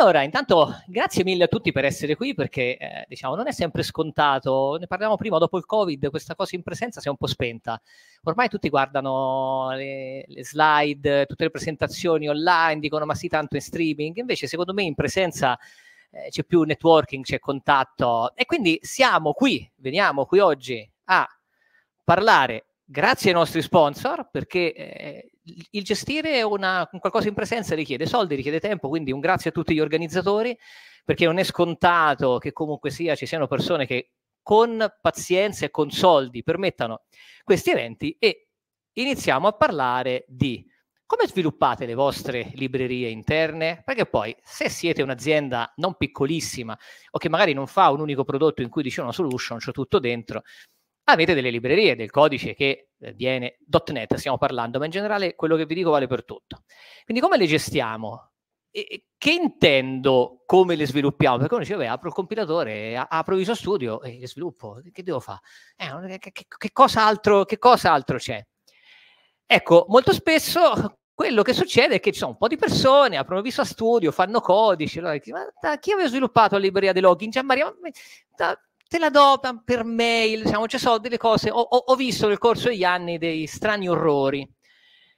Allora, intanto grazie mille a tutti per essere qui perché eh, diciamo non è sempre scontato, ne parlavamo prima, dopo il Covid questa cosa in presenza si è un po' spenta. Ormai tutti guardano le, le slide, tutte le presentazioni online, dicono ma sì tanto in streaming, invece secondo me in presenza eh, c'è più networking, c'è contatto e quindi siamo qui, veniamo qui oggi a parlare grazie ai nostri sponsor perché... Eh, il gestire una, qualcosa in presenza richiede soldi, richiede tempo, quindi un grazie a tutti gli organizzatori, perché non è scontato che comunque sia ci siano persone che con pazienza e con soldi permettano questi eventi e iniziamo a parlare di come sviluppate le vostre librerie interne? Perché poi se siete un'azienda non piccolissima o che magari non fa un unico prodotto in cui dice una solution, c'è tutto dentro, avete delle librerie del codice che eh, viene .NET, stiamo parlando, ma in generale quello che vi dico vale per tutto. Quindi come le gestiamo? E che intendo come le sviluppiamo? Perché uno dice, beh, apro il compilatore, apro Visual Studio e le sviluppo, che devo fare? Eh, che, che, che, cosa altro, c'è? Ecco, molto spesso quello che succede è che ci sono un po' di persone, aprono Visual Studio, fanno codice, allora, ma da, chi aveva sviluppato la libreria dei login? Gianmaria, ma, da, te la do per mail, diciamo, ci sono delle cose, ho, ho visto nel corso degli anni dei strani orrori,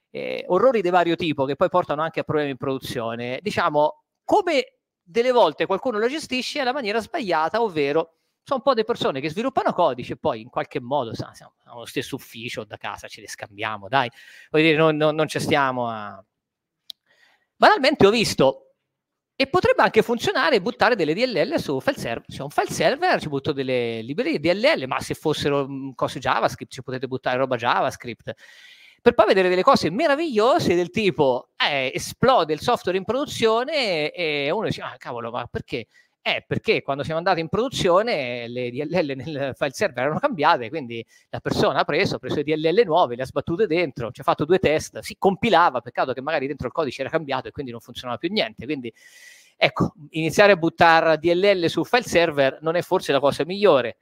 eh, orrori di vario tipo che poi portano anche a problemi in produzione, diciamo, come delle volte qualcuno lo gestisce alla maniera sbagliata, ovvero sono un po' delle persone che sviluppano codice e poi in qualche modo sa, siamo allo stesso ufficio da casa, ce le scambiamo, dai, voglio dire, non, non, non ci stiamo a... Banalmente ho visto e potrebbe anche funzionare buttare delle DLL su file server. Cioè un file server ci butto delle librerie DLL, ma se fossero mm, cose JavaScript ci potete buttare roba JavaScript. Per poi vedere delle cose meravigliose del tipo eh, esplode il software in produzione e uno dice, ah cavolo, ma perché? Eh, perché quando siamo andati in produzione le DLL nel file server erano cambiate, quindi la persona ha preso, ha preso le DLL nuove, le ha sbattute dentro, ci ha fatto due test, si compilava, peccato che magari dentro il codice era cambiato e quindi non funzionava più niente. Quindi, ecco, iniziare a buttare DLL sul file server non è forse la cosa migliore.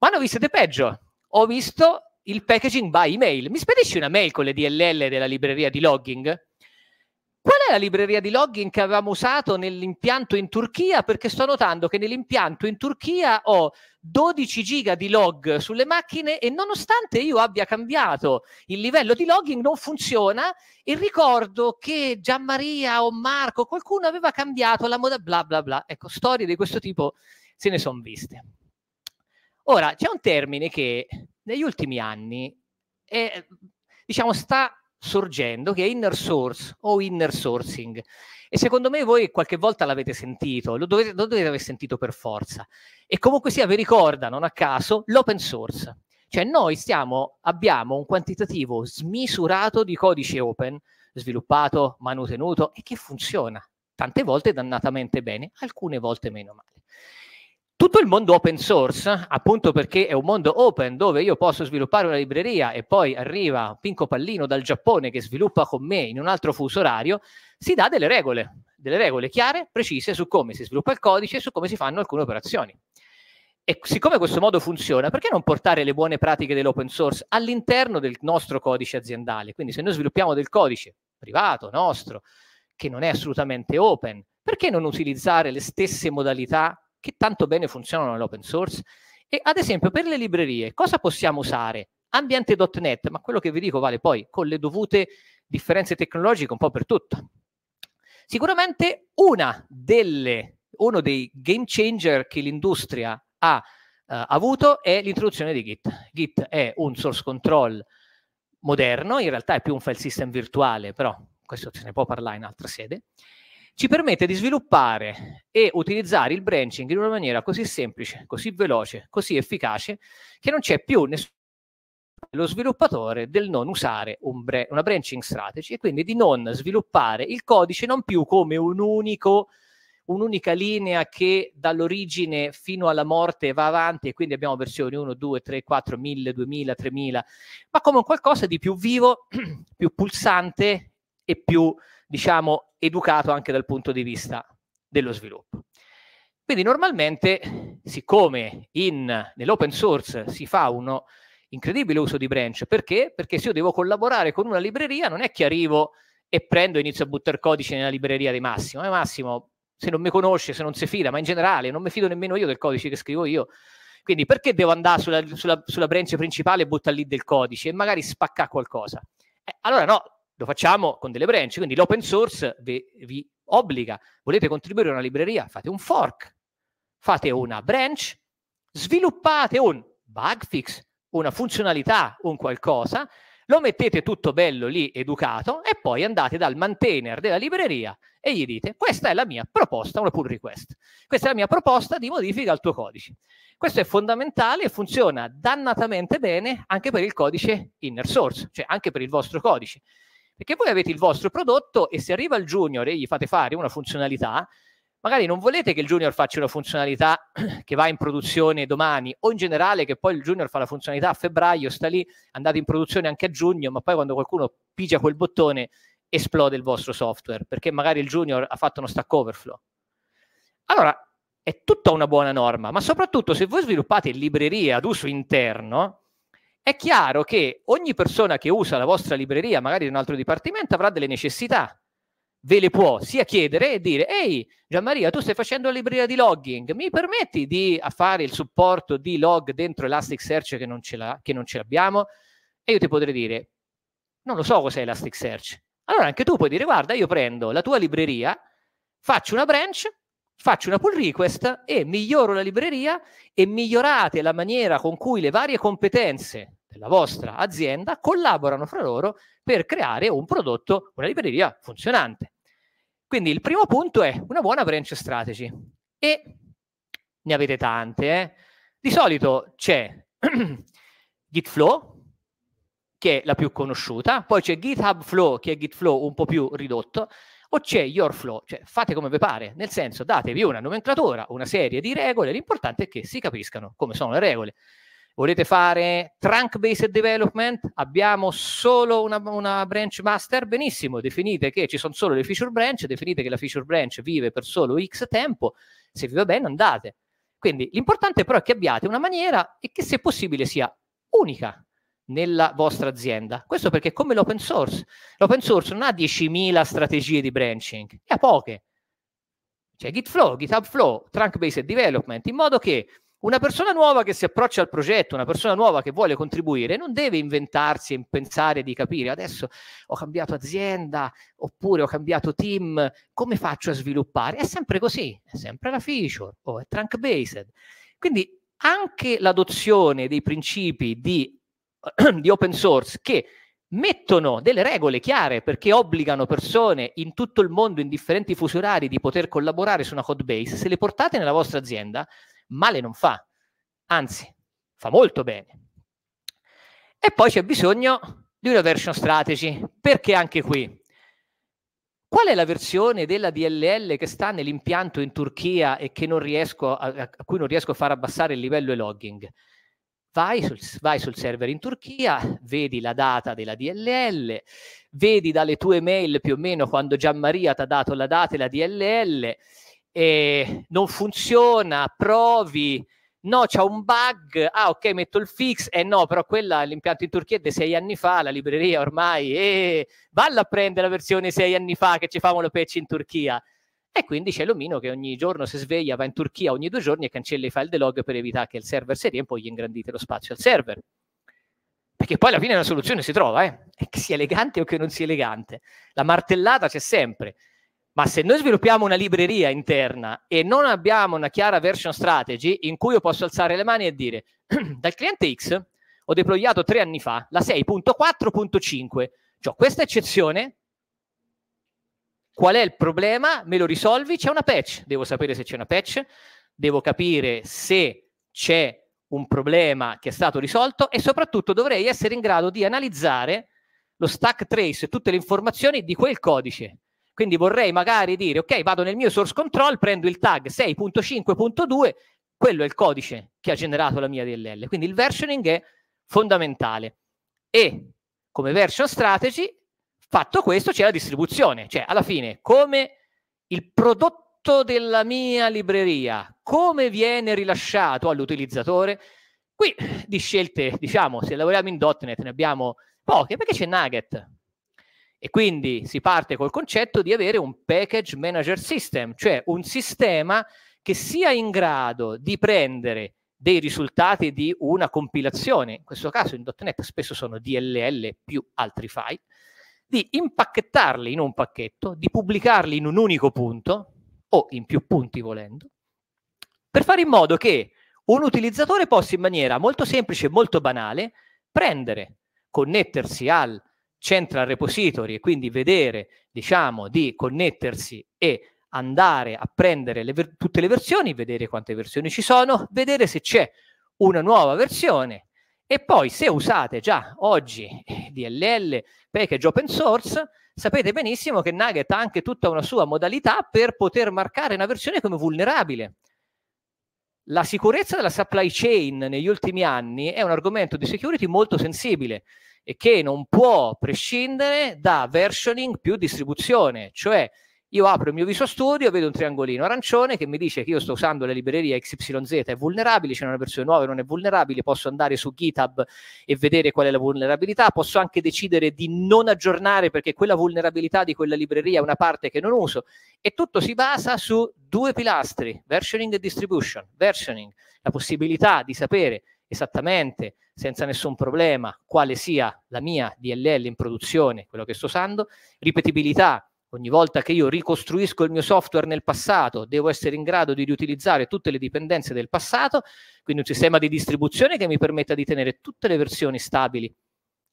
Ma hanno visto di peggio. Ho visto il packaging by email. Mi spedisci una mail con le DLL della libreria di logging? Qual è la libreria di login che avevamo usato nell'impianto in Turchia? Perché sto notando che nell'impianto in Turchia ho 12 giga di log sulle macchine e nonostante io abbia cambiato il livello di login non funziona e ricordo che Gianmaria o Marco, qualcuno aveva cambiato la moda bla bla bla. Ecco, storie di questo tipo se ne sono viste. Ora, c'è un termine che negli ultimi anni è, diciamo, sta sorgendo che è inner source o inner sourcing. E secondo me voi qualche volta l'avete sentito, lo dovete, lo dovete aver sentito per forza. E comunque sia, vi ricorda, non a caso, l'open source. Cioè noi stiamo, abbiamo un quantitativo smisurato di codice open, sviluppato, manutenuto e che funziona tante volte dannatamente bene, alcune volte meno male tutto il mondo open source, appunto perché è un mondo open dove io posso sviluppare una libreria e poi arriva Pinco Pallino dal Giappone che sviluppa con me in un altro fuso orario, si dà delle regole, delle regole chiare, precise su come si sviluppa il codice e su come si fanno alcune operazioni. E siccome questo modo funziona, perché non portare le buone pratiche dell'open source all'interno del nostro codice aziendale? Quindi se noi sviluppiamo del codice privato, nostro, che non è assolutamente open, perché non utilizzare le stesse modalità che tanto bene funzionano nell'open source. E ad esempio per le librerie cosa possiamo usare? Ambiente.net, ma quello che vi dico vale poi con le dovute differenze tecnologiche un po' per tutto. Sicuramente delle, uno dei game changer che l'industria ha eh, avuto è l'introduzione di Git. Git è un source control moderno, in realtà è più un file system virtuale, però questo se ne può parlare in altra sede ci permette di sviluppare e utilizzare il branching in una maniera così semplice, così veloce, così efficace, che non c'è più nessuno lo sviluppatore del non usare un bre- una branching strategy e quindi di non sviluppare il codice non più come un unico, un'unica linea che dall'origine fino alla morte va avanti e quindi abbiamo versioni 1, 2, 3, 4, 1000, 2000, 3000, ma come un qualcosa di più vivo, più pulsante e più diciamo, educato anche dal punto di vista dello sviluppo. Quindi normalmente, siccome in, nell'open source si fa un incredibile uso di branch, perché? Perché se io devo collaborare con una libreria non è che arrivo e prendo e inizio a buttare codice nella libreria di Massimo. Eh, Massimo, se non mi conosce, se non si fida, ma in generale non mi fido nemmeno io del codice che scrivo io. Quindi perché devo andare sulla, sulla, sulla branch principale e buttare lì del codice e magari spaccare qualcosa? Eh, allora no, lo facciamo con delle branch, quindi l'open source vi, vi obbliga, volete contribuire a una libreria, fate un fork, fate una branch, sviluppate un bug fix, una funzionalità, un qualcosa, lo mettete tutto bello lì educato e poi andate dal maintainer della libreria e gli dite questa è la mia proposta, una pull request, questa è la mia proposta di modifica al tuo codice. Questo è fondamentale e funziona dannatamente bene anche per il codice inner source, cioè anche per il vostro codice. Perché voi avete il vostro prodotto e se arriva il junior e gli fate fare una funzionalità, magari non volete che il junior faccia una funzionalità che va in produzione domani o in generale che poi il junior fa la funzionalità a febbraio, sta lì, andate in produzione anche a giugno, ma poi quando qualcuno pigia quel bottone esplode il vostro software perché magari il junior ha fatto uno stack overflow. Allora, è tutta una buona norma, ma soprattutto se voi sviluppate librerie ad uso interno, è chiaro che ogni persona che usa la vostra libreria, magari in un altro dipartimento, avrà delle necessità. Ve le può sia chiedere e dire, ehi Gianmaria, tu stai facendo la libreria di logging, mi permetti di fare il supporto di log dentro Elasticsearch che non ce, che non ce l'abbiamo? E io ti potrei dire, non lo so cos'è Elasticsearch. Allora anche tu puoi dire, guarda, io prendo la tua libreria, faccio una branch, faccio una pull request e miglioro la libreria e migliorate la maniera con cui le varie competenze la vostra azienda collaborano fra loro per creare un prodotto, una libreria funzionante. Quindi il primo punto è una buona branch strategy e ne avete tante. Eh? Di solito c'è GitFlow, che è la più conosciuta, poi c'è GitHub Flow, che è GitFlow un po' più ridotto, o c'è Your Flow, cioè fate come vi pare, nel senso datevi una nomenclatura, una serie di regole, l'importante è che si capiscano come sono le regole volete fare trunk based development, abbiamo solo una, una, branch master, benissimo, definite che ci sono solo le feature branch, definite che la feature branch vive per solo x tempo, se vi va bene andate. Quindi l'importante però è che abbiate una maniera e che se possibile sia unica nella vostra azienda. Questo perché è come l'open source, l'open source non ha 10.000 strategie di branching, ne ha poche. C'è cioè, GitFlow, GitHub Flow, Trunk Based Development, in modo che una persona nuova che si approccia al progetto, una persona nuova che vuole contribuire, non deve inventarsi e pensare di capire adesso ho cambiato azienda oppure ho cambiato team, come faccio a sviluppare? È sempre così, è sempre la feature o è trunk based. Quindi anche l'adozione dei principi di, di open source che mettono delle regole chiare perché obbligano persone in tutto il mondo in differenti fusi orari di poter collaborare su una code base, se le portate nella vostra azienda male non fa, anzi fa molto bene. E poi c'è bisogno di una version strategy, perché anche qui Qual è la versione della DLL che sta nell'impianto in Turchia e a, a, cui non riesco a far abbassare il livello e logging? Vai sul, vai sul, server in Turchia, vedi la data della DLL, vedi dalle tue mail più o meno quando Gianmaria ti ha dato la data e la DLL, eh, non funziona, provi, no, c'è un bug, ah ok, metto il fix, eh no, però quella l'impianto in Turchia è di sei anni fa, la libreria ormai, e eh, valla a prendere la versione sei anni fa che ci fanno lo patch in Turchia. E quindi c'è l'omino che ogni giorno si sveglia, va in Turchia ogni due giorni e cancella i file log per evitare che il server si riempia e poi ingrandite lo spazio al server. Perché poi alla fine la soluzione si trova, eh? che sia elegante o che non sia elegante. La martellata c'è sempre. Ma se noi sviluppiamo una libreria interna e non abbiamo una chiara version strategy in cui io posso alzare le mani e dire dal cliente X ho deployato tre anni fa la 6.4.5, cioè questa eccezione, qual è il problema? Me lo risolvi? C'è una patch, devo sapere se c'è una patch, devo capire se c'è un problema che è stato risolto e soprattutto dovrei essere in grado di analizzare lo stack trace e tutte le informazioni di quel codice quindi vorrei magari dire, ok, vado nel mio source control, prendo il tag 6.5.2, quello è il codice che ha generato la mia DLL. Quindi il versioning è fondamentale. E come version strategy, fatto questo, c'è la distribuzione. Cioè, alla fine, come il prodotto della mia libreria, come viene rilasciato all'utilizzatore, Qui di scelte, diciamo, se lavoriamo in .NET ne abbiamo poche, perché c'è Nugget. E quindi si parte col concetto di avere un package manager system, cioè un sistema che sia in grado di prendere dei risultati di una compilazione, in questo caso in.NET spesso sono DLL più altri file, di impacchettarli in un pacchetto, di pubblicarli in un unico punto o in più punti volendo, per fare in modo che un utilizzatore possa in maniera molto semplice e molto banale prendere, connettersi al central repository e quindi vedere, diciamo, di connettersi e andare a prendere le ver- tutte le versioni, vedere quante versioni ci sono, vedere se c'è una nuova versione e poi se usate già oggi DLL, package open source, sapete benissimo che Nugget ha anche tutta una sua modalità per poter marcare una versione come vulnerabile. La sicurezza della supply chain negli ultimi anni è un argomento di security molto sensibile e che non può prescindere da versioning più distribuzione, cioè io apro il mio Visual Studio, vedo un triangolino arancione che mi dice che io sto usando la libreria XYZ, è vulnerabile, c'è una versione nuova non è vulnerabile, posso andare su GitHub e vedere qual è la vulnerabilità, posso anche decidere di non aggiornare perché quella vulnerabilità di quella libreria è una parte che non uso e tutto si basa su due pilastri, versioning e distribution. Versioning, la possibilità di sapere esattamente, senza nessun problema, quale sia la mia DLL in produzione, quello che sto usando, ripetibilità, ogni volta che io ricostruisco il mio software nel passato, devo essere in grado di riutilizzare tutte le dipendenze del passato, quindi un sistema di distribuzione che mi permetta di tenere tutte le versioni stabili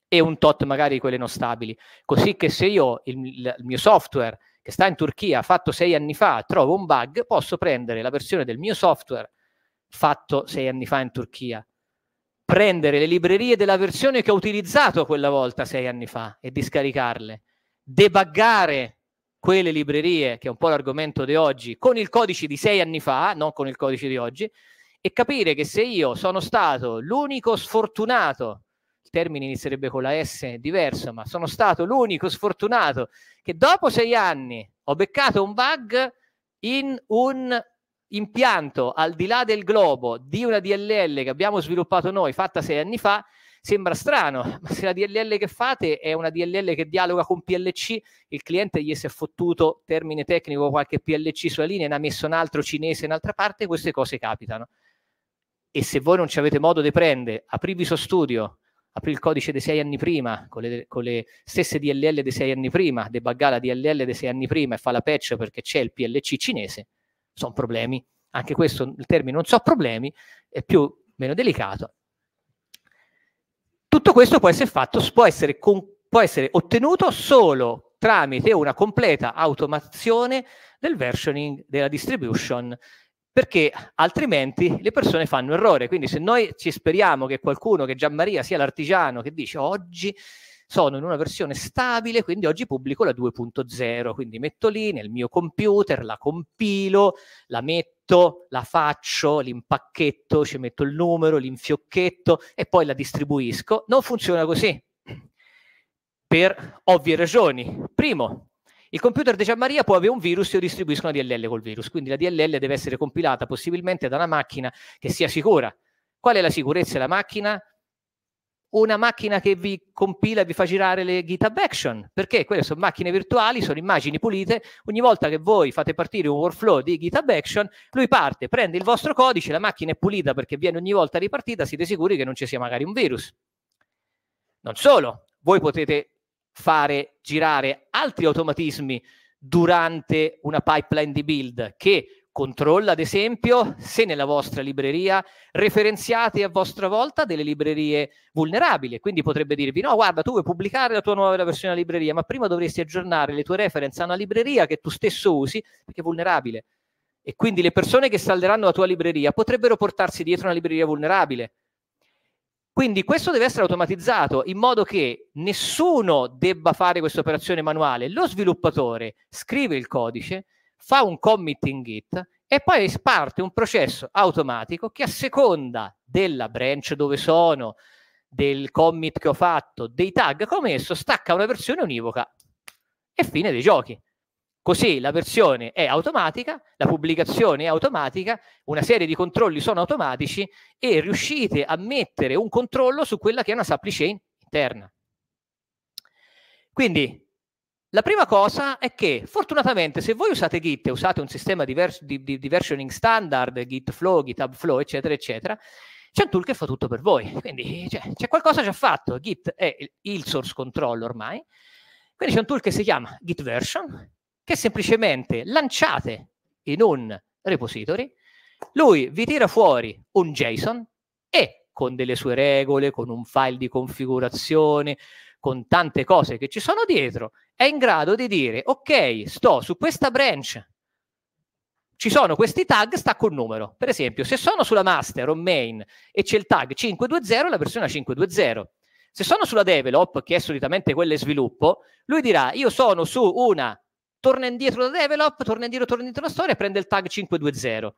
e un tot magari quelle non stabili, così che se io il, il mio software che sta in Turchia, fatto sei anni fa, trovo un bug, posso prendere la versione del mio software fatto sei anni fa in Turchia prendere le librerie della versione che ho utilizzato quella volta sei anni fa e di scaricarle, debuggare quelle librerie, che è un po' l'argomento di oggi, con il codice di sei anni fa, non con il codice di oggi, e capire che se io sono stato l'unico sfortunato, il termine inizierebbe con la S diverso, ma sono stato l'unico sfortunato che dopo sei anni ho beccato un bug in un impianto al di là del globo di una DLL che abbiamo sviluppato noi, fatta sei anni fa, sembra strano, ma se la DLL che fate è una DLL che dialoga con PLC, il cliente gli si è fottuto, termine tecnico, qualche PLC sulla linea, e ne ha messo un altro cinese in un'altra parte, queste cose capitano. E se voi non ci avete modo di prendere, apri Visual Studio, aprì il codice dei sei anni prima, con le, con le stesse DLL dei sei anni prima, debuggare la DLL dei sei anni prima e fa la patch perché c'è il PLC cinese, sono problemi. Anche questo, il termine non so problemi, è più meno delicato. Tutto questo può essere fatto, può essere, con, può essere ottenuto solo tramite una completa automazione del versioning della distribution perché altrimenti le persone fanno errore. Quindi se noi ci speriamo che qualcuno, che Gianmaria sia l'artigiano che dice oggi sono in una versione stabile, quindi oggi pubblico la 2.0, quindi metto lì nel mio computer, la compilo, la metto, la faccio, l'impacchetto, ci metto il numero, l'infiocchetto e poi la distribuisco. Non funziona così, per ovvie ragioni. Primo, il computer di Gianmaria può avere un virus e io distribuisco una DLL col virus, quindi la DLL deve essere compilata possibilmente da una macchina che sia sicura. Qual è la sicurezza della macchina? una macchina che vi compila e vi fa girare le GitHub Action, perché quelle sono macchine virtuali, sono immagini pulite, ogni volta che voi fate partire un workflow di GitHub Action, lui parte, prende il vostro codice, la macchina è pulita perché viene ogni volta ripartita, siete sicuri che non ci sia magari un virus. Non solo, voi potete fare girare altri automatismi durante una pipeline di build che Controlla, ad esempio, se nella vostra libreria referenziate a vostra volta delle librerie vulnerabili. Quindi potrebbe dirvi: no, guarda, tu vuoi pubblicare la tua nuova versione della libreria, ma prima dovresti aggiornare le tue reference a una libreria che tu stesso usi perché è vulnerabile. E quindi le persone che salderanno la tua libreria potrebbero portarsi dietro una libreria vulnerabile. Quindi questo deve essere automatizzato in modo che nessuno debba fare questa operazione manuale. Lo sviluppatore scrive il codice, fa un commit in Git e poi parte un processo automatico che a seconda della branch dove sono, del commit che ho fatto, dei tag che ho messo, stacca una versione univoca e fine dei giochi. Così la versione è automatica, la pubblicazione è automatica, una serie di controlli sono automatici e riuscite a mettere un controllo su quella che è una supply chain interna. Quindi la prima cosa è che fortunatamente se voi usate Git e usate un sistema di, vers- di, di, di versioning standard, Git Flow, GitHub Flow, eccetera, eccetera, c'è un tool che fa tutto per voi. Quindi cioè, c'è qualcosa già fatto. Git è il source control ormai. Quindi c'è un tool che si chiama Git Version, che semplicemente lanciate in un repository, lui vi tira fuori un JSON e con delle sue regole, con un file di configurazione, con tante cose che ci sono dietro, è in grado di dire, ok, sto su questa branch, ci sono questi tag, sta col numero. Per esempio, se sono sulla master o main e c'è il tag 520, la versione 520. Se sono sulla develop, che è solitamente quella sviluppo, lui dirà, io sono su una, torna indietro da develop, torna indietro, torna indietro la storia e prende il tag 520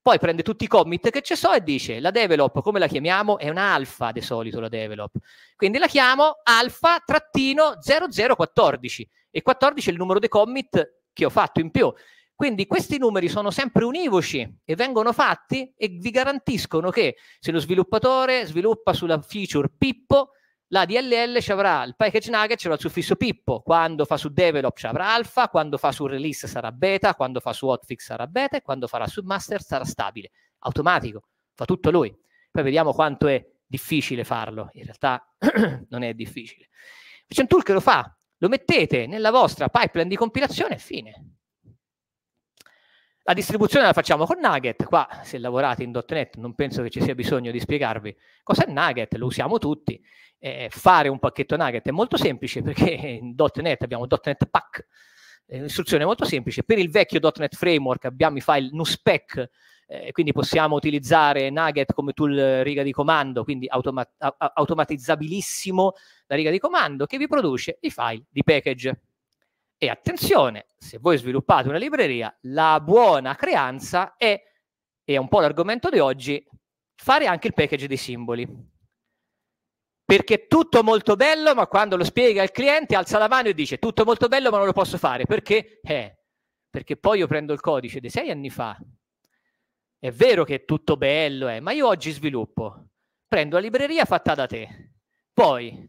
poi prende tutti i commit che ci sono e dice la develop, come la chiamiamo? È un'alfa di solito la develop. Quindi la chiamo alfa-0014 e 14 è il numero dei commit che ho fatto in più. Quindi questi numeri sono sempre univoci e vengono fatti e vi garantiscono che se lo sviluppatore sviluppa sulla feature Pippo, la DLL ci avrà il package nugget, ci avrà il suffisso pippo, quando fa su develop ci avrà alfa, quando fa su release sarà beta, quando fa su hotfix sarà beta e quando farà su master sarà stabile, automatico, fa tutto lui. Poi vediamo quanto è difficile farlo, in realtà non è difficile. C'è un tool che lo fa, lo mettete nella vostra pipeline di compilazione e fine. La distribuzione la facciamo con Nugget, qua se lavorate in .NET non penso che ci sia bisogno di spiegarvi cos'è Nugget, lo usiamo tutti, eh, fare un pacchetto Nugget è molto semplice perché in .NET abbiamo .NET Pack, eh, un'istruzione molto semplice, per il vecchio .NET Framework abbiamo i file NUSPEC, eh, quindi possiamo utilizzare Nugget come tool riga di comando, quindi automa- automatizzabilissimo la riga di comando che vi produce i file di package. E attenzione, se voi sviluppate una libreria, la buona creanza è, e è un po' l'argomento di oggi, fare anche il package dei simboli. Perché è tutto molto bello, ma quando lo spiega il cliente alza la mano e dice tutto molto bello, ma non lo posso fare. Perché? Eh, perché poi io prendo il codice di sei anni fa. È vero che è tutto bello, eh, ma io oggi sviluppo. Prendo la libreria fatta da te. Poi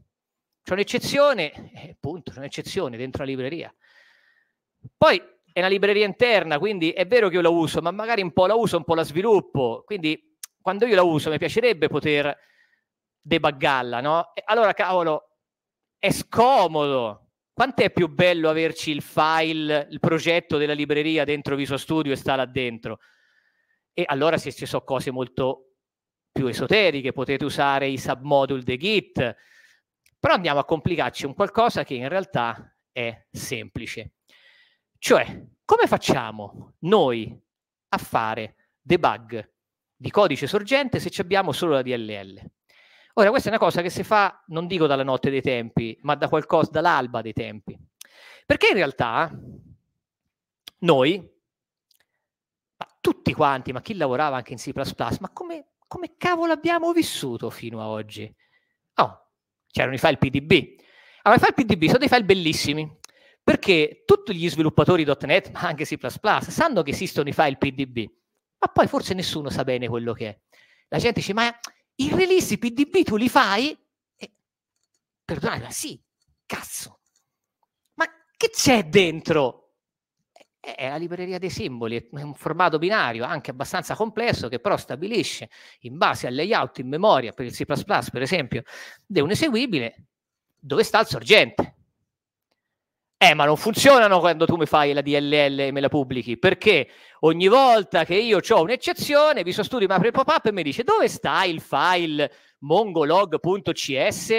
c'è un'eccezione, eh, c'è un'eccezione dentro la libreria. Poi è una libreria interna, quindi è vero che io la uso, ma magari un po' la uso, un po' la sviluppo. Quindi quando io la uso mi piacerebbe poter debuggarla, no? Allora, cavolo, è scomodo. Quanto è più bello averci il file, il progetto della libreria dentro Visual Studio e sta là dentro? E allora se ci sono cose molto più esoteriche, potete usare i submodule di Git, però andiamo a complicarci un qualcosa che in realtà è semplice. Cioè, come facciamo noi a fare debug di codice sorgente se abbiamo solo la DLL? Ora, questa è una cosa che si fa, non dico dalla notte dei tempi, ma da qualcosa, dall'alba dei tempi. Perché in realtà noi, tutti quanti, ma chi lavorava anche in C++, ma come, come cavolo abbiamo vissuto fino a oggi? Oh, c'erano cioè, i file PDB. Allora, i file PDB sono dei file bellissimi, perché tutti gli sviluppatori.NET, ma anche C++, sanno che esistono i file PDB, ma poi forse nessuno sa bene quello che è. La gente dice, ma i release PDB tu li fai? E, perdonate, ma sì, cazzo. Ma che c'è dentro? Eh, è la libreria dei simboli, è un formato binario anche abbastanza complesso che però stabilisce in base al layout in memoria per il C++ per esempio di un eseguibile dove sta il sorgente. Eh, ma non funzionano quando tu mi fai la DLL e me la pubblichi, perché ogni volta che io ho un'eccezione, Visual Studio mi apre il pop-up e mi dice dove sta il file mongolog.cs?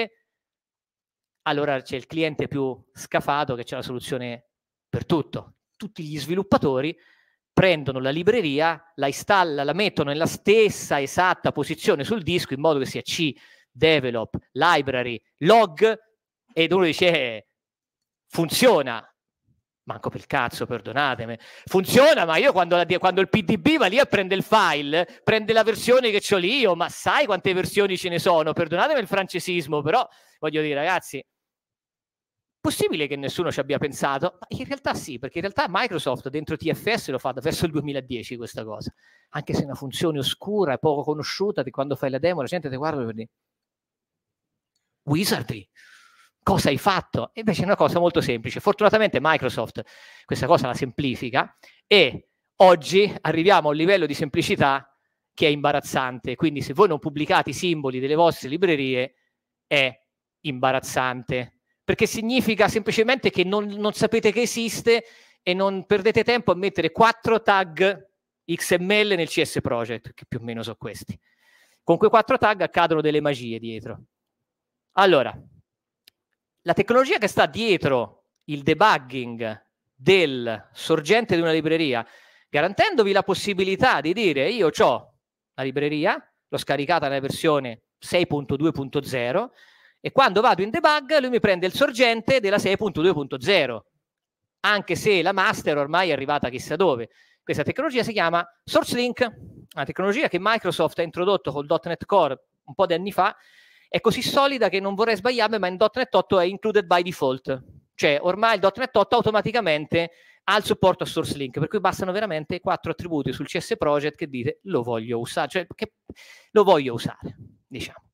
Allora c'è il cliente più scafato che c'è la soluzione per tutto, tutti gli sviluppatori prendono la libreria, la installano, la mettono nella stessa esatta posizione sul disco in modo che sia C, develop, library, log ed uno dice eh, funziona. Manco per il cazzo, perdonatemi. Funziona, ma io quando, la, quando il PDB va lì a prendere il file, prende la versione che ho lì io, ma sai quante versioni ce ne sono? Perdonatemi il francesismo, però voglio dire, ragazzi, Possibile che nessuno ci abbia pensato? in realtà sì, perché in realtà Microsoft dentro TFS lo fa da verso il 2010 questa cosa, anche se è una funzione oscura e poco conosciuta, di quando fai la demo la gente ti guarda per dice Wizardry, cosa hai fatto? E invece è una cosa molto semplice. Fortunatamente Microsoft questa cosa la semplifica e oggi arriviamo a un livello di semplicità che è imbarazzante, quindi se voi non pubblicate i simboli delle vostre librerie è imbarazzante perché significa semplicemente che non, non sapete che esiste e non perdete tempo a mettere quattro tag XML nel CS Project, che più o meno sono questi. Con quei quattro tag accadono delle magie dietro. Allora, la tecnologia che sta dietro il debugging del sorgente di una libreria, garantendovi la possibilità di dire io ho la libreria, l'ho scaricata nella versione 6.2.0, e quando vado in debug, lui mi prende il sorgente della 6.2.0, anche se la master ormai è arrivata chissà dove. Questa tecnologia si chiama SourceLink, una tecnologia che Microsoft ha introdotto col .NET Core un po' di anni fa, è così solida che non vorrei sbagliarmi, ma in .NET 8 è included by default, cioè ormai il .NET 8 automaticamente ha il supporto a SourceLink per cui bastano veramente quattro attributi sul CS Project che dite lo voglio usare, cioè che lo voglio usare, diciamo.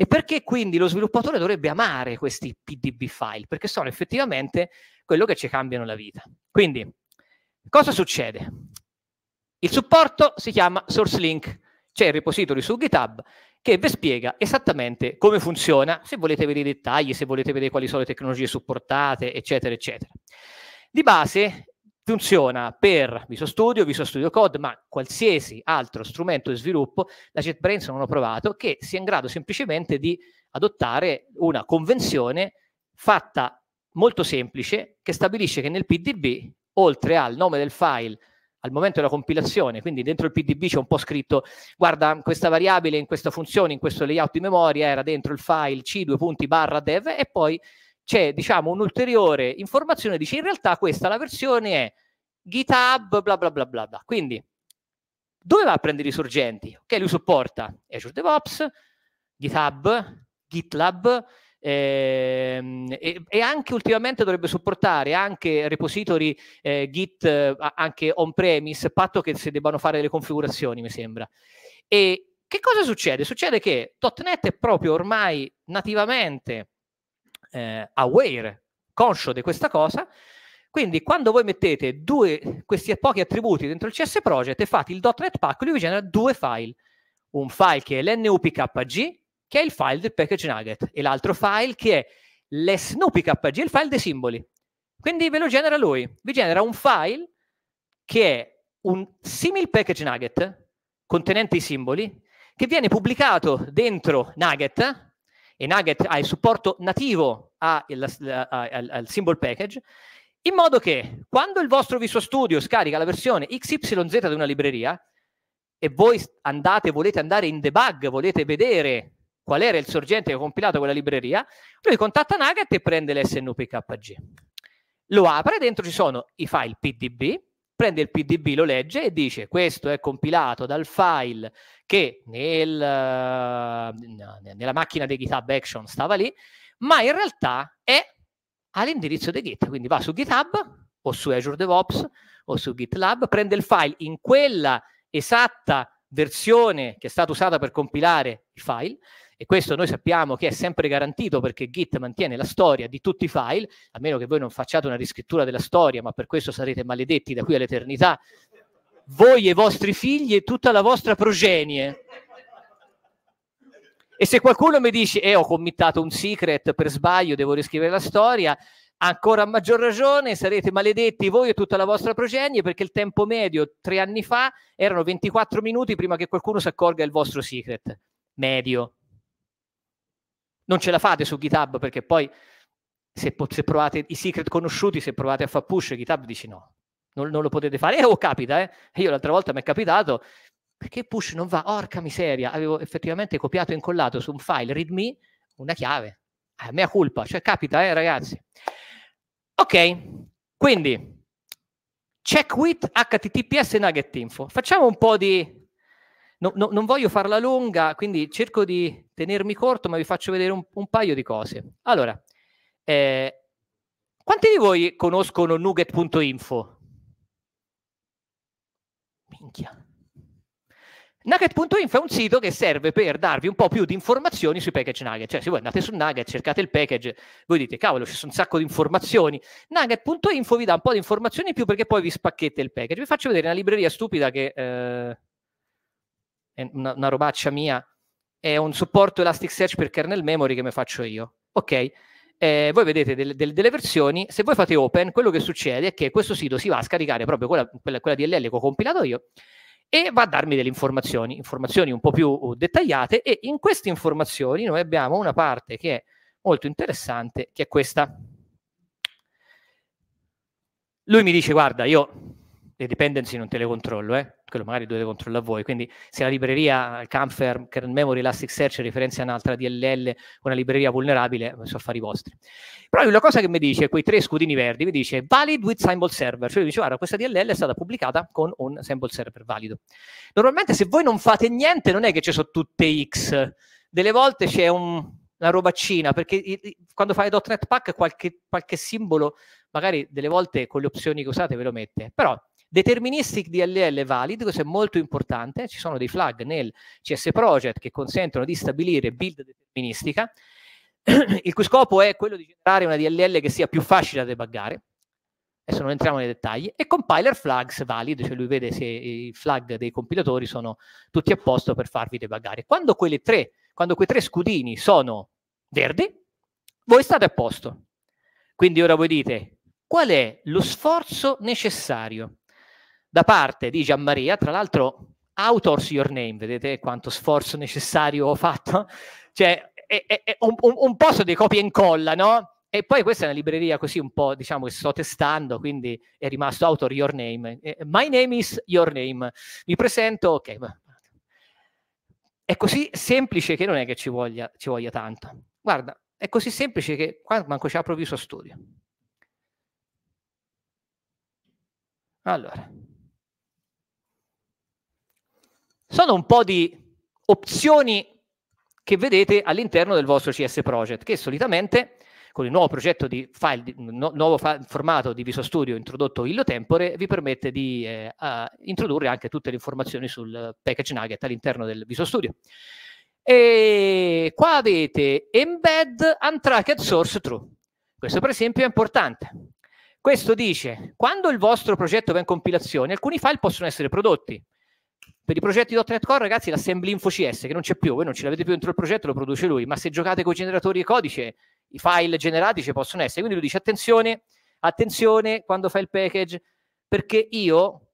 E perché quindi lo sviluppatore dovrebbe amare questi PDB file? Perché sono effettivamente quello che ci cambiano la vita. Quindi, cosa succede? Il supporto si chiama SourceLink, c'è il repository su GitHub che vi spiega esattamente come funziona, se volete vedere i dettagli, se volete vedere quali sono le tecnologie supportate, eccetera, eccetera. Di base, Funziona per Visual Studio, Visual Studio Code, ma qualsiasi altro strumento di sviluppo, la JetBrains non ho provato, che sia in grado semplicemente di adottare una convenzione fatta molto semplice che stabilisce che nel PDB, oltre al nome del file al momento della compilazione, quindi dentro il PDB c'è un po' scritto guarda questa variabile in questa funzione, in questo layout di memoria era dentro il file c2 punti barra dev e poi c'è diciamo un'ulteriore informazione, dice in realtà questa la versione è GitHub bla bla bla bla bla. Quindi dove va a prendere i sorgenti? Ok, lui supporta Azure DevOps, GitHub, GitLab ehm, e, e, anche ultimamente dovrebbe supportare anche repository eh, Git eh, anche on-premise, patto che si debbano fare le configurazioni, mi sembra. E che cosa succede? Succede che .NET è proprio ormai nativamente eh, aware, conscio di questa cosa. Quindi quando voi mettete due, questi pochi attributi dentro il CS Project e fate il .NET Pack, lui vi genera due file. Un file che è l'NUPKG, che è il file del package nugget, e l'altro file che è l'SNUPKG, il file dei simboli. Quindi ve lo genera lui. Vi genera un file che è un simile package nugget contenente i simboli, che viene pubblicato dentro nugget, e Nugget ha il supporto nativo al, al, al symbol package, in modo che quando il vostro Visual Studio scarica la versione XYZ di una libreria e voi andate, volete andare in debug, volete vedere qual era il sorgente che ha compilato quella libreria, lui contatta Nugget e prende l'SNUPKG. Lo apre, dentro ci sono i file PDB, prende il PDB, lo legge e dice questo è compilato dal file che nel, nella macchina di GitHub Action stava lì, ma in realtà è all'indirizzo di Git, quindi va su GitHub o su Azure DevOps o su GitLab, prende il file in quella esatta versione che è stata usata per compilare i file e questo noi sappiamo che è sempre garantito perché Git mantiene la storia di tutti i file, a meno che voi non facciate una riscrittura della storia, ma per questo sarete maledetti da qui all'eternità, voi e i vostri figli e tutta la vostra progenie. E se qualcuno mi dice, eh, ho committato un secret per sbaglio, devo riscrivere la storia, ancora a maggior ragione sarete maledetti voi e tutta la vostra progenie perché il tempo medio tre anni fa erano 24 minuti prima che qualcuno si accorga del vostro secret. Medio. Non ce la fate su GitHub perché poi se, se provate i secret conosciuti, se provate a far push, GitHub dice no, non, non lo potete fare. Eh, o oh, capita, eh. Io l'altra volta mi è capitato, perché push non va, orca miseria, avevo effettivamente copiato e incollato su un file readme una chiave, a ah, mia colpa, cioè capita eh ragazzi. Ok, quindi check with https nugget info, facciamo un po' di... No, no, non voglio farla lunga, quindi cerco di tenermi corto, ma vi faccio vedere un, un paio di cose. Allora, eh, quanti di voi conoscono nugget.info? Minchia Nugget.info è un sito che serve per darvi un po' più di informazioni sui package Nugget. Cioè, se voi andate su Nugget, cercate il package, voi dite, cavolo, ci sono un sacco di informazioni. Nugget.info vi dà un po' di informazioni in più perché poi vi spacchette il package. Vi faccio vedere una libreria stupida che eh, è una, una robaccia mia. È un supporto Elasticsearch per kernel memory che mi me faccio io. Ok? Eh, voi vedete del, del, delle versioni, se voi fate open, quello che succede è che questo sito si va a scaricare proprio quella, quella, quella DLL che ho compilato io e va a darmi delle informazioni, informazioni un po' più uh, dettagliate e in queste informazioni noi abbiamo una parte che è molto interessante, che è questa. Lui mi dice, guarda, io le dependency non te le controllo, eh? quello magari dovete controllare voi, quindi se la libreria Camfer, Kernel Memory, Elasticsearch riferenzia un'altra DLL, una libreria vulnerabile, eh, sono affari vostri. Però la cosa che mi dice, quei tre scudini verdi, mi dice valid with symbol server, cioè dice guarda questa DLL è stata pubblicata con un symbol server valido. Normalmente se voi non fate niente non è che ci sono tutte X, delle volte c'è un, una robaccina, perché quando fai .NET Pack qualche, qualche simbolo, magari delle volte con le opzioni che usate ve lo mette, però Deterministic DLL valid, questo è molto importante, ci sono dei flag nel CS Project che consentono di stabilire build deterministica, il cui scopo è quello di generare una DLL che sia più facile da debuggare, adesso non entriamo nei dettagli, e compiler flags valid, cioè lui vede se i flag dei compilatori sono tutti a posto per farvi debuggare. Quando, tre, quando quei tre scudini sono verdi, voi state a posto. Quindi ora voi dite, qual è lo sforzo necessario da parte di Gianmaria, tra l'altro Authors Your Name, vedete quanto sforzo necessario ho fatto? Cioè, è, è, è un, un, un po' di copia e incolla, no? E poi questa è una libreria così un po', diciamo, che sto testando, quindi è rimasto Author Your Name. Eh, eh, my name is Your Name. Mi presento, ok, è così semplice che non è che ci voglia, ci voglia tanto. Guarda, è così semplice che qua manco ci apro suo Studio. Allora, sono un po' di opzioni che vedete all'interno del vostro CS Project, che solitamente con il nuovo progetto di file, nuovo formato di Visual Studio introdotto illo tempore, vi permette di eh, introdurre anche tutte le informazioni sul package nugget all'interno del Visual Studio. E qua avete embed untracked source true. Questo per esempio è importante. Questo dice, quando il vostro progetto va in compilazione, alcuni file possono essere prodotti, per i progetti .NET Core ragazzi l'assembly info CS che non c'è più, voi non ce l'avete più dentro il progetto lo produce lui, ma se giocate con i generatori e codice i file generati ci possono essere, quindi lui dice attenzione, attenzione quando fai il package perché io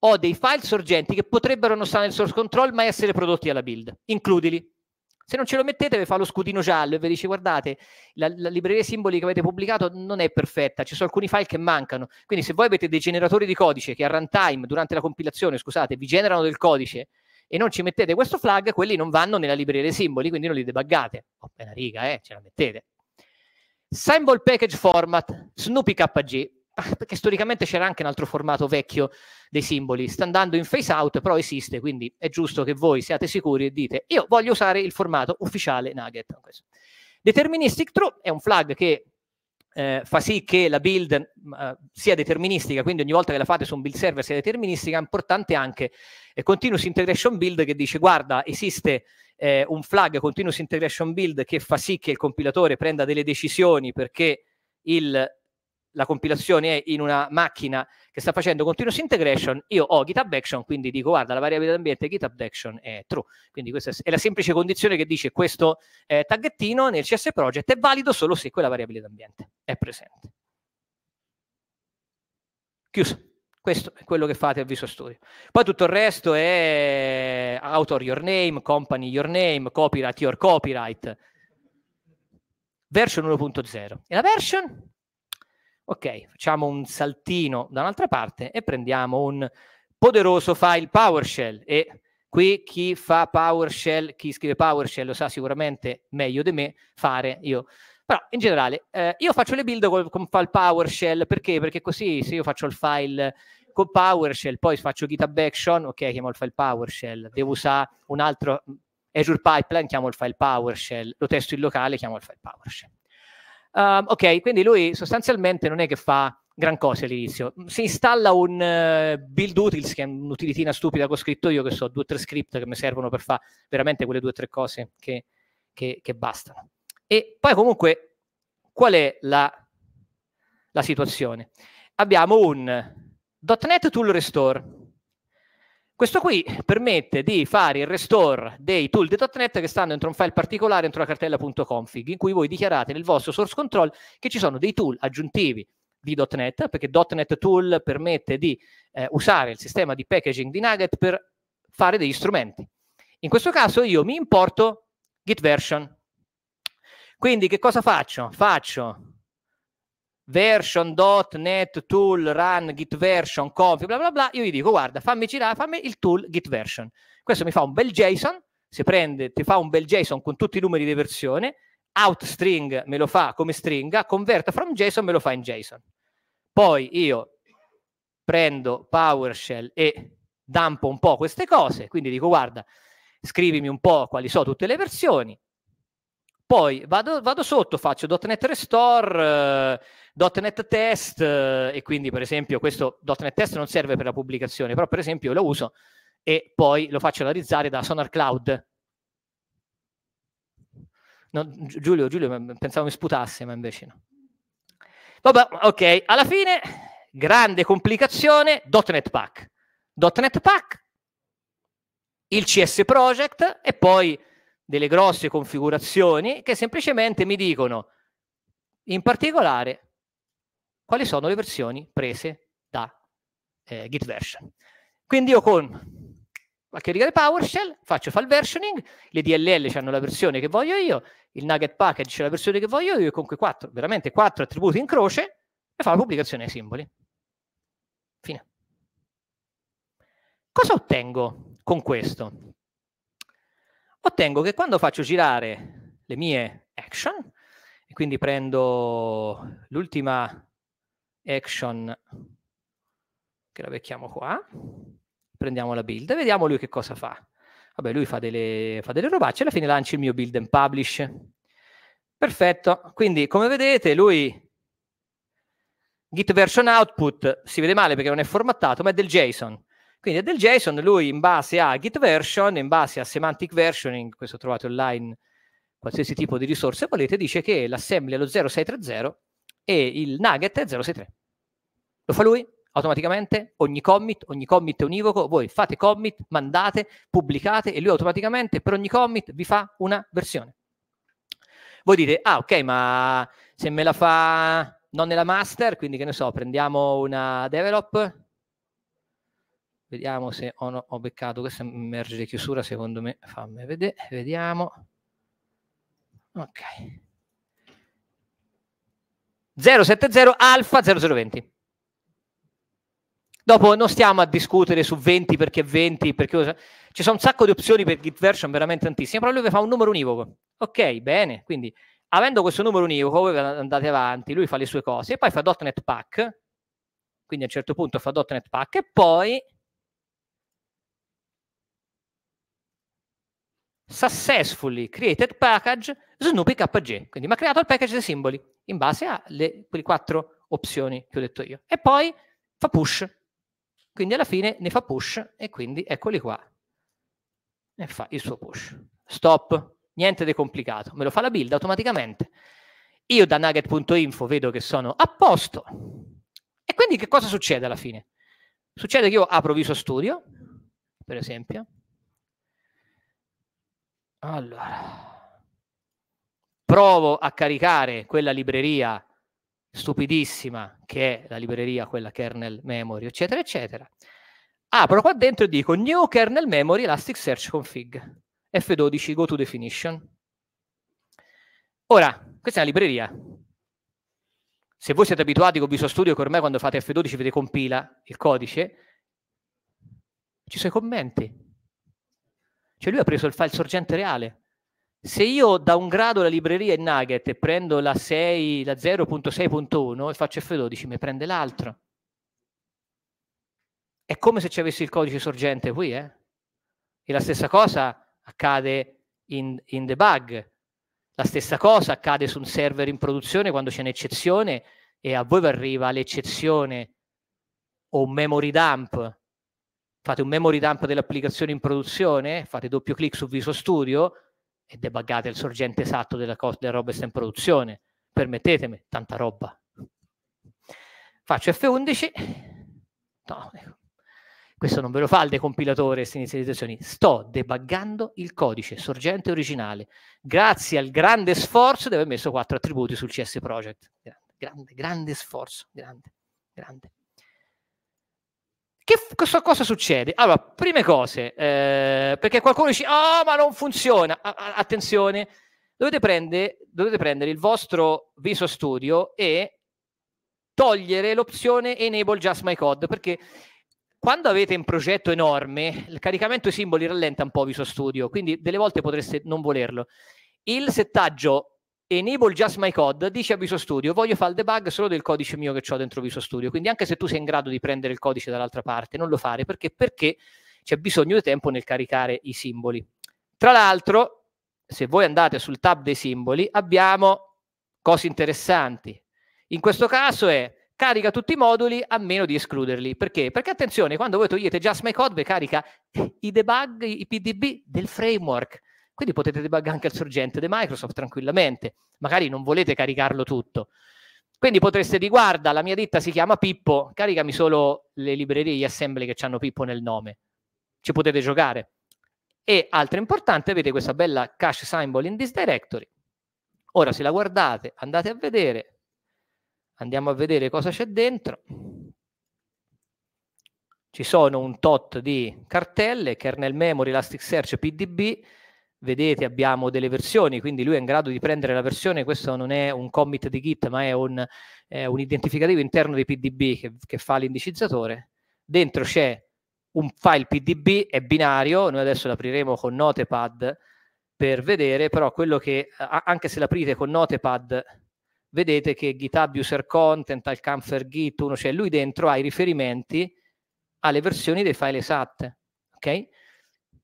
ho dei file sorgenti che potrebbero non stare nel source control ma essere prodotti alla build, includili se non ce lo mettete, vi fa lo scudino giallo e vi dice: Guardate, la, la libreria simboli che avete pubblicato non è perfetta, ci sono alcuni file che mancano. Quindi, se voi avete dei generatori di codice che a runtime, durante la compilazione, scusate, vi generano del codice e non ci mettete questo flag, quelli non vanno nella libreria simboli, quindi non li debuggate. Oh, bella riga, eh, ce la mettete. Symbol Package Format, Snoopy KG, ah, perché storicamente c'era anche un altro formato vecchio dei simboli. Sta andando in face out, però esiste, quindi è giusto che voi siate sicuri e dite io voglio usare il formato ufficiale Nugget. Deterministic true è un flag che eh, fa sì che la build mm, eh, sia deterministica, quindi ogni volta che la fate su un build server sia deterministica, è importante anche eh, continuous integration build che dice guarda esiste eh, un flag continuous integration build che fa sì che il compilatore prenda delle decisioni perché il, la compilazione è in una macchina che sta facendo continuous integration, io ho GitHub Action, quindi dico guarda la variabile d'ambiente GitHub Action è true. Quindi questa è la semplice condizione che dice questo eh, taggettino nel CS Project è valido solo se quella variabile d'ambiente è presente. Chiuso. Questo è quello che fate a Visual Studio. Poi tutto il resto è eh, author your name, company your name, copyright your copyright. Version 1.0. E la version? Ok, facciamo un saltino da un'altra parte e prendiamo un poderoso file PowerShell e qui chi fa PowerShell, chi scrive PowerShell lo sa sicuramente meglio di me fare io. Però in generale eh, io faccio le build con, con file PowerShell perché? Perché così se io faccio il file con PowerShell, poi faccio GitHub Action, ok, chiamo il file PowerShell, devo usare un altro mm, Azure Pipeline, chiamo il file PowerShell, lo testo in locale, chiamo il file PowerShell. Um, ok, quindi lui sostanzialmente non è che fa gran cosa all'inizio. Si installa un uh, build utils, che è un'utilitina stupida che ho scritto io, che so, due o tre script che mi servono per fare veramente quelle due o tre cose che, che, che, bastano. E poi comunque, qual è la, la situazione? Abbiamo un .NET Tool Restore, questo qui permette di fare il restore dei tool di.NET che stanno dentro un file particolare, dentro la cartella.config, in cui voi dichiarate nel vostro source control che ci sono dei tool aggiuntivi di.NET, perché .NET Tool permette di eh, usare il sistema di packaging di Nugget per fare degli strumenti. In questo caso io mi importo git version. Quindi che cosa faccio? Faccio version.net tool run git version conf bla bla bla io gli dico guarda fammi girare fammi il tool git version questo mi fa un bel json si prende ti fa un bel json con tutti i numeri di versione out string me lo fa come stringa convert from json me lo fa in json poi io prendo PowerShell e dampo un po' queste cose quindi dico guarda scrivimi un po' quali sono tutte le versioni poi vado, vado sotto, faccio .NET Restore, eh, .NET Test eh, e quindi per esempio questo .NET Test non serve per la pubblicazione, però per esempio lo uso e poi lo faccio analizzare da Sonar Cloud. No, Giulio, Giulio, pensavo mi sputasse, ma invece no. Vabbè, ok, alla fine, grande complicazione, .NET Pack. .NET Pack, il CS Project e poi delle grosse configurazioni che semplicemente mi dicono in particolare quali sono le versioni prese da eh, Git version. Quindi io con qualche riga di PowerShell faccio file versioning, le DLL hanno la versione che voglio io, il nugget package c'è la versione che voglio io, e con quei quattro, veramente quattro attributi in croce, e fa la pubblicazione ai simboli. Fine. Cosa ottengo con questo? ottengo che quando faccio girare le mie action, e quindi prendo l'ultima action che la becchiamo qua, prendiamo la build e vediamo lui che cosa fa. Vabbè, lui fa delle, fa delle robacce e alla fine lancio il mio build and publish. Perfetto, quindi come vedete lui git version output si vede male perché non è formattato, ma è del JSON. Quindi è del JSON lui in base a git version, in base a semantic versioning, questo trovate online qualsiasi tipo di risorse volete, dice che l'assembly è lo 0630 e il nugget è 063. Lo fa lui automaticamente, ogni commit, ogni commit è univoco, voi fate commit, mandate, pubblicate e lui automaticamente per ogni commit vi fa una versione. Voi dite, ah ok, ma se me la fa non nella master, quindi che ne so, prendiamo una develop, Vediamo se ho, no, ho beccato. Questa merge di chiusura, secondo me. Fammi vedere. Vediamo. Ok. 070 alfa 0020. Dopo non stiamo a discutere su 20 perché 20, perché ci sono un sacco di opzioni per git version veramente tantissime, però lui vi fa un numero univoco. Ok, bene, quindi avendo questo numero univoco voi andate avanti, lui fa le sue cose e poi fa .NET Pack, quindi a un certo punto fa .NET Pack e poi successfully created package Snoopy KG. Quindi mi ha creato il package dei simboli in base alle quelle quattro opzioni che ho detto io. E poi fa push. Quindi alla fine ne fa push e quindi eccoli qua. E fa il suo push. Stop. Niente di complicato. Me lo fa la build automaticamente. Io da nugget.info vedo che sono a posto. E quindi che cosa succede alla fine? Succede che io apro Visual Studio, per esempio, allora, provo a caricare quella libreria stupidissima che è la libreria, quella kernel memory, eccetera, eccetera. Apro qua dentro e dico new kernel memory Elasticsearch config f12 go to definition. Ora, questa è una libreria. Se voi siete abituati con Visual Studio, che ormai quando fate F12 vedete compila il codice, ci sono i commenti cioè lui ha preso il file sorgente reale. Se io da un grado la libreria in Nugget e prendo la, 6, la 0.6.1 e faccio F12, mi prende l'altro. È come se ci avessi il codice sorgente qui, eh? E la stessa cosa accade in, in debug. La stessa cosa accade su un server in produzione quando c'è un'eccezione e a voi vi arriva l'eccezione o un memory dump fate un memory dump dell'applicazione in produzione, fate doppio clic su Visual Studio e debuggate il sorgente esatto della, cosa, della roba che sta in produzione. Permettetemi, tanta roba. Faccio F11. No, ecco. questo non ve lo fa il decompilatore, queste inizializzazioni. Sto debuggando il codice sorgente originale. Grazie al grande sforzo di aver messo quattro attributi sul CS Project. Grande, grande, grande sforzo. Grande, grande. Che cosa succede? Allora, prime cose, eh, perché qualcuno dice, ah, oh, ma non funziona. A- attenzione, dovete prendere, dovete prendere il vostro Viso Studio e togliere l'opzione Enable Just My Code, perché quando avete un progetto enorme, il caricamento dei simboli rallenta un po' Visual Studio, quindi delle volte potreste non volerlo. Il settaggio Enable just my code, dice a Visual Studio, voglio fare il debug solo del codice mio che ho dentro Visual Studio. Quindi anche se tu sei in grado di prendere il codice dall'altra parte, non lo fare perché, perché c'è bisogno di tempo nel caricare i simboli. Tra l'altro, se voi andate sul tab dei simboli, abbiamo cose interessanti. In questo caso è carica tutti i moduli a meno di escluderli. Perché? Perché attenzione, quando voi togliete just my code, carica i debug, i PDB del framework quindi potete debug anche il sorgente di Microsoft tranquillamente, magari non volete caricarlo tutto. Quindi potreste dire, guarda, la mia ditta si chiama Pippo, caricami solo le librerie e gli assembly che hanno Pippo nel nome. Ci potete giocare. E altro importante, avete questa bella cache symbol in this directory. Ora, se la guardate, andate a vedere, andiamo a vedere cosa c'è dentro. Ci sono un tot di cartelle, kernel memory, Elasticsearch, PDB, vedete abbiamo delle versioni, quindi lui è in grado di prendere la versione, questo non è un commit di Git, ma è un, eh, un identificativo interno di PDB che, che, fa l'indicizzatore. Dentro c'è un file PDB, è binario, noi adesso l'apriremo con Notepad per vedere, però quello che, anche se l'aprite con Notepad, vedete che GitHub User Content, al Git, uno c'è, cioè lui dentro ha i riferimenti alle versioni dei file esatte, ok?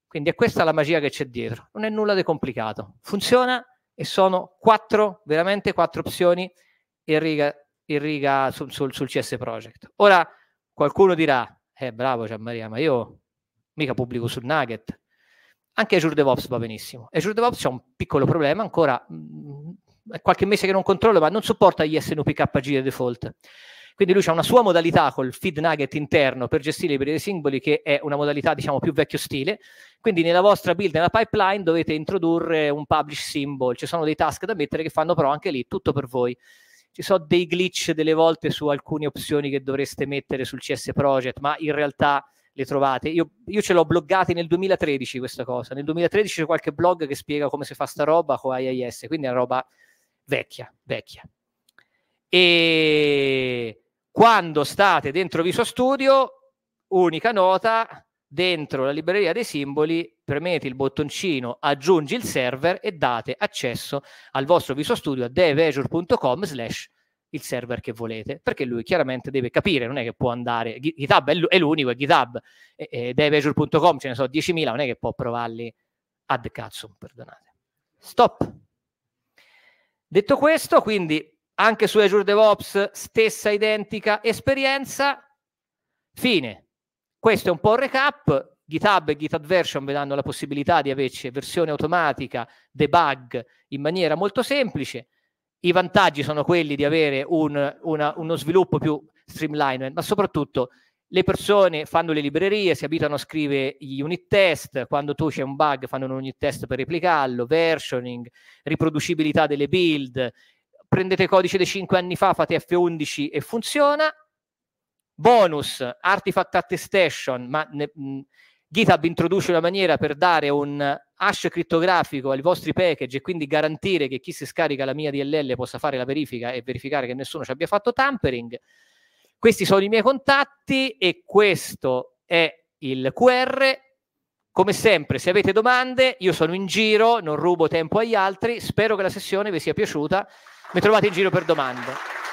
Quindi è questa la magia che c'è dietro, non è nulla di complicato. Funziona e sono quattro, veramente quattro opzioni in riga, in riga sul, sul, sul, CS Project. Ora qualcuno dirà, eh bravo Gianmaria, ma io mica pubblico sul Nugget. Anche Azure DevOps va benissimo. Azure DevOps c'è un piccolo problema ancora, mh, mm, mm, è qualche mese che non controllo, ma non supporta gli SNUPKG di default. Quindi lui ha una sua modalità col feed nugget interno per gestire i periodi simboli, che è una modalità diciamo più vecchio stile. Quindi nella vostra build, nella pipeline dovete introdurre un publish symbol, ci sono dei task da mettere che fanno però anche lì tutto per voi. Ci sono dei glitch delle volte su alcune opzioni che dovreste mettere sul CS Project, ma in realtà le trovate. Io, io ce l'ho bloggata nel 2013 questa cosa. Nel 2013 c'è qualche blog che spiega come si fa sta roba con IIS, quindi è una roba vecchia, vecchia. E quando state dentro Viso Studio, unica nota, dentro la libreria dei simboli premete il bottoncino aggiungi il server e date accesso al vostro Viso Studio a devazure.com slash il server che volete, perché lui chiaramente deve capire, non è che può andare, GitHub è l'unico, è GitHub, e, devazure.com ce ne sono 10.000, non è che può provarli ad cazzo, perdonate. Stop. Detto questo, quindi anche su Azure DevOps stessa identica esperienza. Fine. Questo è un po' il recap. GitHub e GitHub Version vi danno la possibilità di averci versione automatica, debug in maniera molto semplice. I vantaggi sono quelli di avere un, una, uno sviluppo più streamlined, ma soprattutto le persone fanno le librerie, si abitano a scrivere gli unit test, quando tu c'è un bug fanno un unit test per replicarlo, versioning, riproducibilità delle build, prendete codice dei 5 anni fa, fate F11 e funziona. Bonus, artifact attestation, ma ne, mh, GitHub introduce una maniera per dare un hash criptografico ai vostri package e quindi garantire che chi si scarica la mia DLL possa fare la verifica e verificare che nessuno ci abbia fatto tampering. Questi sono i miei contatti e questo è il QR. Come sempre, se avete domande, io sono in giro, non rubo tempo agli altri. Spero che la sessione vi sia piaciuta mi trovate in giro per domande.